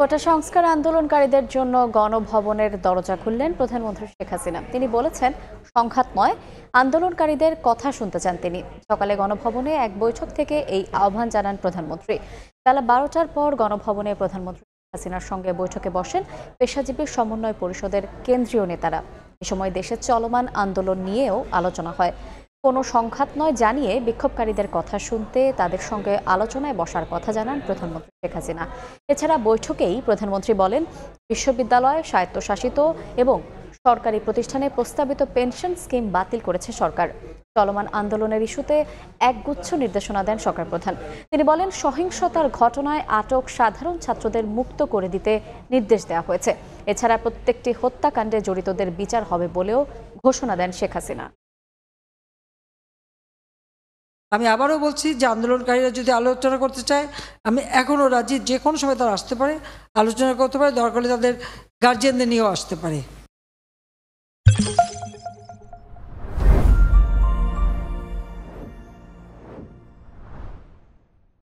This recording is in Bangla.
কোটা সংস্কার আন্দোলনকারীদের জন্য গণভবনের দরজা খুললেন প্রধানমন্ত্রী শেখ হাসিনা তিনি বলেছেন সংঘাতময় আন্দোলনকারীদের কথা শুনতে চান তিনি সকালে গণভবনে এক বৈঠক থেকে এই আহ্বান জানান প্রধানমন্ত্রী বেলা বারোটার পর গণভবনে প্রধানমন্ত্রী শেখ হাসিনার সঙ্গে বৈঠকে বসেন পেশাজীবী সমন্বয় পরিষদের কেন্দ্রীয় নেতারা এ সময় দেশের চলমান আন্দোলন নিয়েও আলোচনা হয় কোনো সংঘাত নয় জানিয়ে বিক্ষোভকারীদের কথা শুনতে তাদের সঙ্গে আলোচনায় বসার কথা জানান প্রধানমন্ত্রী শেখ হাসিনা এছাড়া বৈঠকেই প্রধানমন্ত্রী বলেন বিশ্ববিদ্যালয় স্বায়ত্তশাসিত এবং সরকারি প্রতিষ্ঠানে প্রস্তাবিত পেনশন স্কিম বাতিল করেছে সরকার চলমান আন্দোলনের ইস্যুতে একগুচ্ছ নির্দেশনা দেন সরকার প্রধান তিনি বলেন সহিংসতার ঘটনায় আটক সাধারণ ছাত্রদের মুক্ত করে দিতে নির্দেশ দেওয়া হয়েছে এছাড়া প্রত্যেকটি হত্যাকাণ্ডে জড়িতদের বিচার হবে বলেও ঘোষণা দেন শেখ হাসিনা আমি আবারও বলছি যে আন্দোলনকারীরা যদি আলোচনা করতে চায় আমি এখনও রাজি যে কোনো সময় তারা আসতে পারে আলোচনা করতে পারে দরকার হলে তাদের গার্জিয়ানদের নিয়েও আসতে পারে